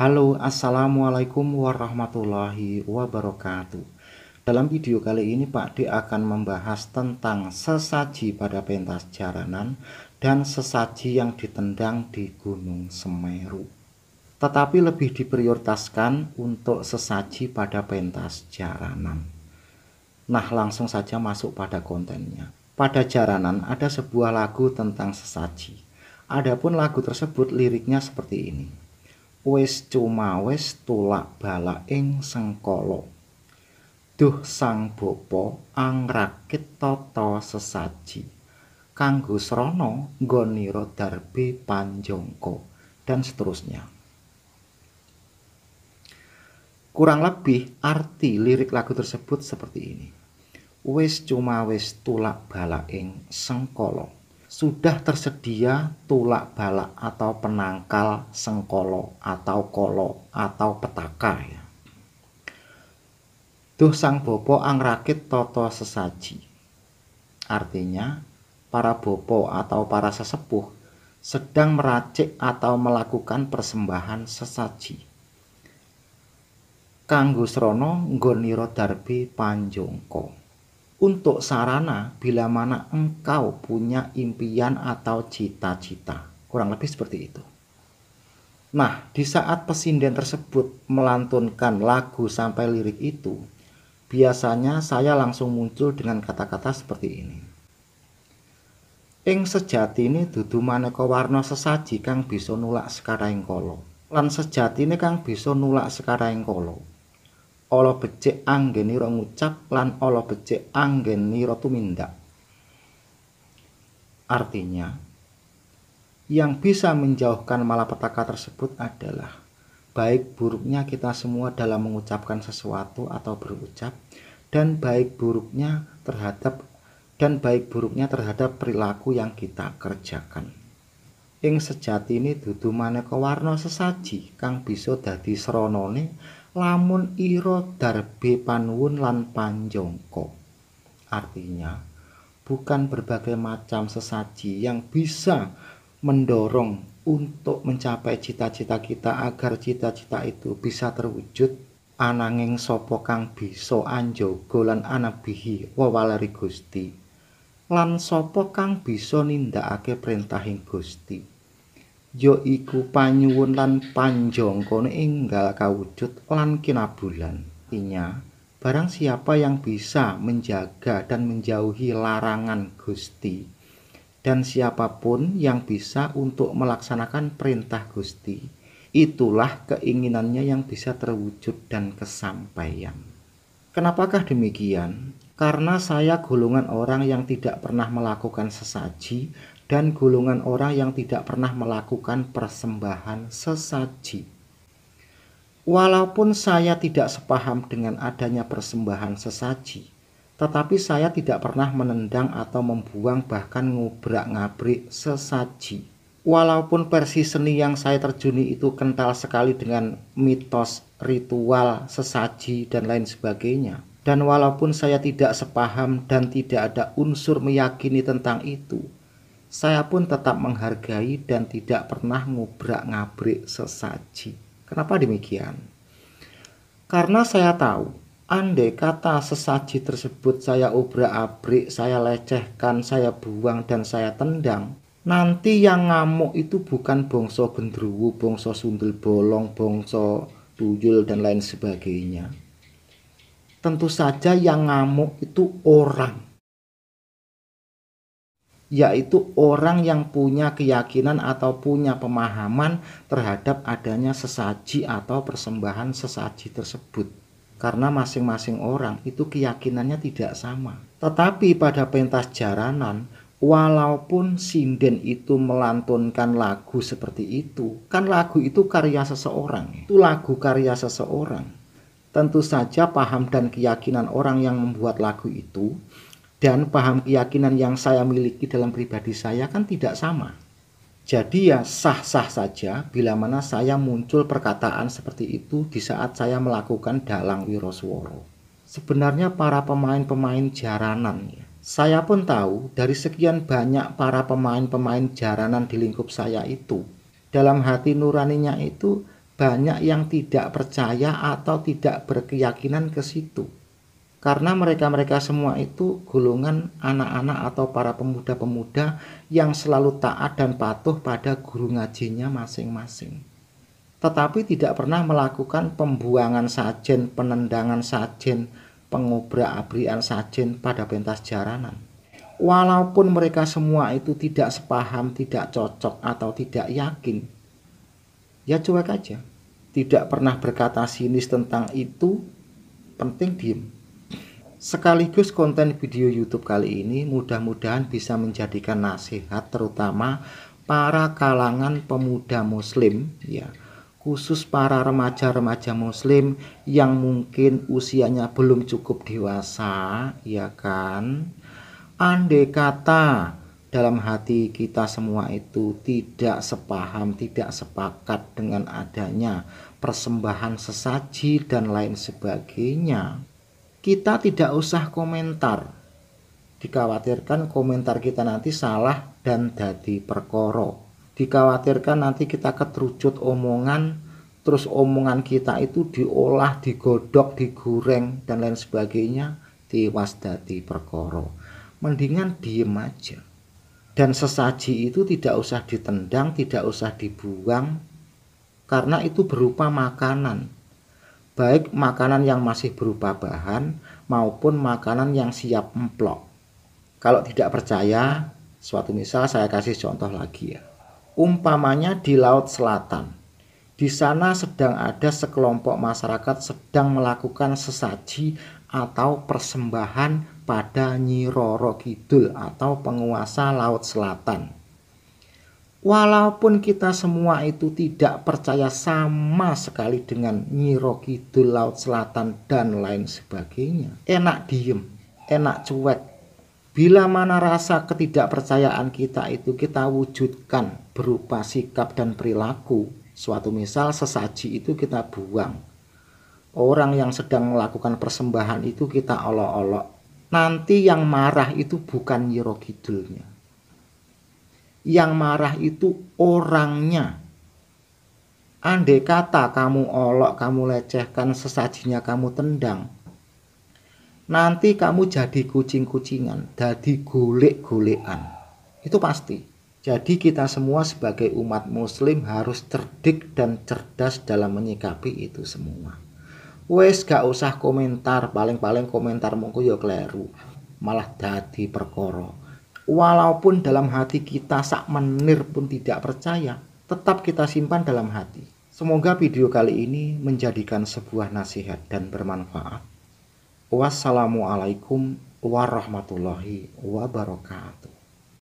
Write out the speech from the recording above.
Halo, Assalamualaikum warahmatullahi wabarakatuh. Dalam video kali ini Pak D akan membahas tentang sesaji pada pentas jaranan dan sesaji yang ditendang di Gunung Semeru. Tetapi lebih diprioritaskan untuk sesaji pada pentas jaranan. Nah, langsung saja masuk pada kontennya. Pada jaranan ada sebuah lagu tentang sesaji. Adapun lagu tersebut liriknya seperti ini wis wis tulak balak ing sengkolo, duh sang ang angrakit toto sesaji kanggo srono goniro darbi panjongko. dan seterusnya kurang lebih arti lirik lagu tersebut seperti ini wis wis tulak balak ing sengkolo sudah tersedia tulak balak atau penangkal sengkolo atau kolo atau petaka ya. Duh sang bopo ang rakit toto sesaji. Artinya, para bopo atau para sesepuh sedang meracik atau melakukan persembahan sesaji. Kanggo srono nggonira darbi panjongkong untuk sarana bila mana engkau punya impian atau cita-cita. Kurang lebih seperti itu. Nah, di saat pesinden tersebut melantunkan lagu sampai lirik itu, biasanya saya langsung muncul dengan kata-kata seperti ini. Ing sejati ini dudu maneka warna sesaji kang bisa nulak sekaraing kolo. Lan sejati ini kang bisa nulak sekarang kolo becek becik anggenira ngucap lan becek becik anggenira tumindak. Artinya, yang bisa menjauhkan malapetaka tersebut adalah baik buruknya kita semua dalam mengucapkan sesuatu atau berucap dan baik buruknya terhadap dan baik buruknya terhadap perilaku yang kita kerjakan. Ing sejati ini dudu maneka warna sesaji kang bisa dadi seronone lamun iro darbe panuwun lan panjongko, Artinya, bukan berbagai macam sesaji yang bisa mendorong untuk mencapai cita-cita kita agar cita-cita itu bisa terwujud ananging sopokang kang bisa golan lan anabihi wawalari Gusti lan sopo kang bisa nindakake perintahing Gusti ya iku panyuwun lan kono inggal kawujud lan kinabulan. Inya, barang siapa yang bisa menjaga dan menjauhi larangan Gusti dan siapapun yang bisa untuk melaksanakan perintah Gusti, itulah keinginannya yang bisa terwujud dan kesampaian. Kenapakah demikian? Karena saya golongan orang yang tidak pernah melakukan sesaji dan golongan orang yang tidak pernah melakukan persembahan sesaji. Walaupun saya tidak sepaham dengan adanya persembahan sesaji, tetapi saya tidak pernah menendang atau membuang bahkan ngubrak-ngabrik sesaji. Walaupun versi seni yang saya terjuni itu kental sekali dengan mitos, ritual, sesaji, dan lain sebagainya. Dan walaupun saya tidak sepaham dan tidak ada unsur meyakini tentang itu, saya pun tetap menghargai dan tidak pernah ngubrak-ngabrik sesaji. Kenapa demikian? Karena saya tahu, andai kata sesaji tersebut saya ubrak-abrik, saya lecehkan, saya buang, dan saya tendang, nanti yang ngamuk itu bukan bongso gendruwo, bongso sundel bolong, bongso tuyul, dan lain sebagainya. Tentu saja yang ngamuk itu orang yaitu orang yang punya keyakinan atau punya pemahaman terhadap adanya sesaji atau persembahan sesaji tersebut. Karena masing-masing orang itu keyakinannya tidak sama. Tetapi pada pentas jaranan, walaupun sinden itu melantunkan lagu seperti itu, kan lagu itu karya seseorang. Ya. Itu lagu karya seseorang. Tentu saja paham dan keyakinan orang yang membuat lagu itu dan paham keyakinan yang saya miliki dalam pribadi saya kan tidak sama. Jadi ya sah-sah saja bila mana saya muncul perkataan seperti itu di saat saya melakukan dalang wirosworo. Sebenarnya para pemain-pemain jaranan ya. Saya pun tahu dari sekian banyak para pemain-pemain jaranan di lingkup saya itu, dalam hati nuraninya itu banyak yang tidak percaya atau tidak berkeyakinan ke situ karena mereka-mereka semua itu golongan anak-anak atau para pemuda-pemuda yang selalu taat dan patuh pada guru ngajinya masing-masing. Tetapi tidak pernah melakukan pembuangan sajen, penendangan sajen, pengobrak-abrian sajen pada pentas jaranan. Walaupun mereka semua itu tidak sepaham, tidak cocok atau tidak yakin, ya cuek aja. Tidak pernah berkata sinis tentang itu, penting diem Sekaligus konten video YouTube kali ini mudah-mudahan bisa menjadikan nasihat terutama para kalangan pemuda muslim ya khusus para remaja-remaja muslim yang mungkin usianya belum cukup dewasa ya kan andai kata dalam hati kita semua itu tidak sepaham, tidak sepakat dengan adanya persembahan sesaji dan lain sebagainya kita tidak usah komentar. Dikhawatirkan komentar kita nanti salah dan jadi perkoro. Dikhawatirkan nanti kita keterucut omongan, terus omongan kita itu diolah, digodok, digoreng, dan lain sebagainya, tiwas dadi perkoro. Mendingan diem aja. Dan sesaji itu tidak usah ditendang, tidak usah dibuang, karena itu berupa makanan baik makanan yang masih berupa bahan maupun makanan yang siap emplok. Kalau tidak percaya, suatu misal saya kasih contoh lagi ya. Umpamanya di Laut Selatan. Di sana sedang ada sekelompok masyarakat sedang melakukan sesaji atau persembahan pada Nyi Roro Kidul atau penguasa Laut Selatan. Walaupun kita semua itu tidak percaya sama sekali dengan Nyiro Kidul, Laut Selatan, dan lain sebagainya. Enak diem, enak cuek. Bila mana rasa ketidakpercayaan kita itu kita wujudkan berupa sikap dan perilaku. Suatu misal sesaji itu kita buang. Orang yang sedang melakukan persembahan itu kita olok-olok. Nanti yang marah itu bukan Nyiro Kidulnya yang marah itu orangnya. Andai kata kamu olok, kamu lecehkan, sesajinya kamu tendang. Nanti kamu jadi kucing-kucingan, jadi golek-golekan. Itu pasti. Jadi kita semua sebagai umat muslim harus cerdik dan cerdas dalam menyikapi itu semua. Wes gak usah komentar, paling-paling komentar mungku ya kleru. Malah dadi perkorok walaupun dalam hati kita sak menir pun tidak percaya, tetap kita simpan dalam hati. Semoga video kali ini menjadikan sebuah nasihat dan bermanfaat. Wassalamualaikum warahmatullahi wabarakatuh.